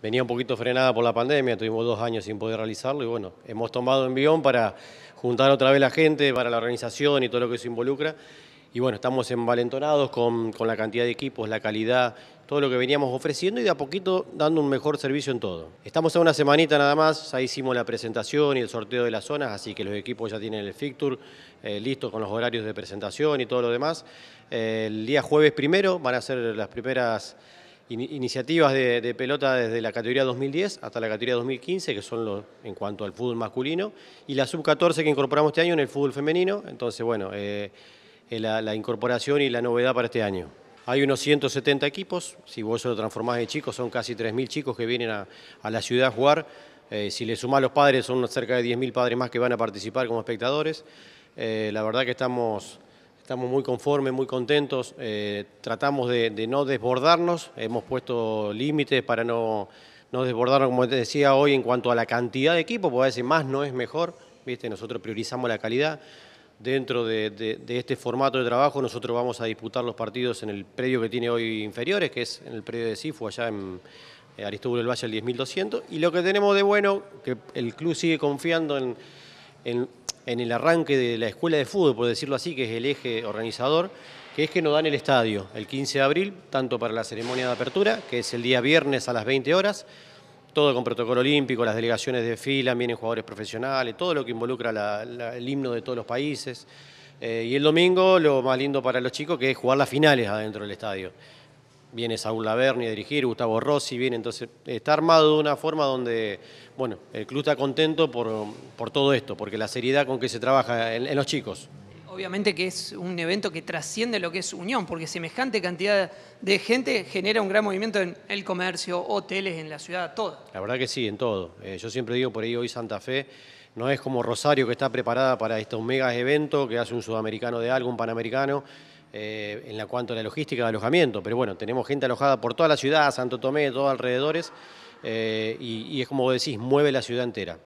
Venía un poquito frenada por la pandemia, tuvimos dos años sin poder realizarlo y bueno, hemos tomado envión para juntar otra vez la gente, para la organización y todo lo que se involucra. Y bueno, estamos envalentonados con, la cantidad de equipos, la calidad, todo lo que veníamos ofreciendo y de a poquito dando un mejor servicio en todo. Estamos a una semanita nada más, ahí hicimos la presentación y el sorteo de las zonas, así que los equipos ya tienen el fixture eh, listo con los horarios de presentación y todo lo demás. Eh, el día jueves primero van a ser las primeras iniciativas de, pelota desde la categoría 2010 hasta la categoría 2015, que son los, en cuanto al fútbol masculino, y la sub-14 que incorporamos este año en el fútbol femenino. Entonces, bueno, eh, eh, la, incorporación y la novedad para este año. Hay unos 170 equipos, si vos lo transformás de chicos, son casi 3.000 chicos que vienen a, la ciudad a jugar. Eh, si le sumás los padres, son cerca de 10.000 padres más que van a participar como espectadores. la verdad que estamos estamos muy conformes, muy contentos, eh, tratamos de, no desbordarnos, hemos puesto límites para no, no desbordarnos, como te decía hoy, en cuanto a la cantidad de equipos, porque a veces más no es mejor, ¿viste? nosotros priorizamos la calidad. Dentro de, este formato de trabajo nosotros vamos a disputar los partidos en el predio que tiene hoy inferiores, que es en el predio de Sifu, allá en, eh, Aristóbulo del Valle el 10.200. Y lo que tenemos de bueno, que el club sigue confiando en, en, en el arranque de la escuela de fútbol, por decirlo así, que es el eje organizador, que es que nos dan el estadio el 15 de abril, tanto para la ceremonia de apertura, que es el día viernes a las 20 horas, todo con protocolo olímpico, las delegaciones de fila, vienen jugadores profesionales, todo lo que involucra el himno de todos los países. Eh, y el domingo lo más lindo para los chicos que es jugar las finales adentro del estadio viene Saúl Laverni a dirigir, Gustavo Rossi viene, entonces está armado de una forma donde, bueno, el club está contento por, por todo esto, porque la seriedad con que se trabaja en, los chicos. Obviamente que es un evento que trasciende lo que es unión, porque semejante cantidad de gente genera un gran movimiento en el comercio, hoteles, en la ciudad, todo. La verdad que sí, en todo. Eh, yo siempre digo por ahí hoy Santa Fe, no es como Rosario que está preparada para estos mega eventos, que hace un sudamericano de algo, un panamericano, eh, en la cuanto a la logística de alojamiento, pero bueno, tenemos gente alojada por toda la ciudad, Santo Tomé, todos alrededores, eh, y, y es como decís, mueve la ciudad entera.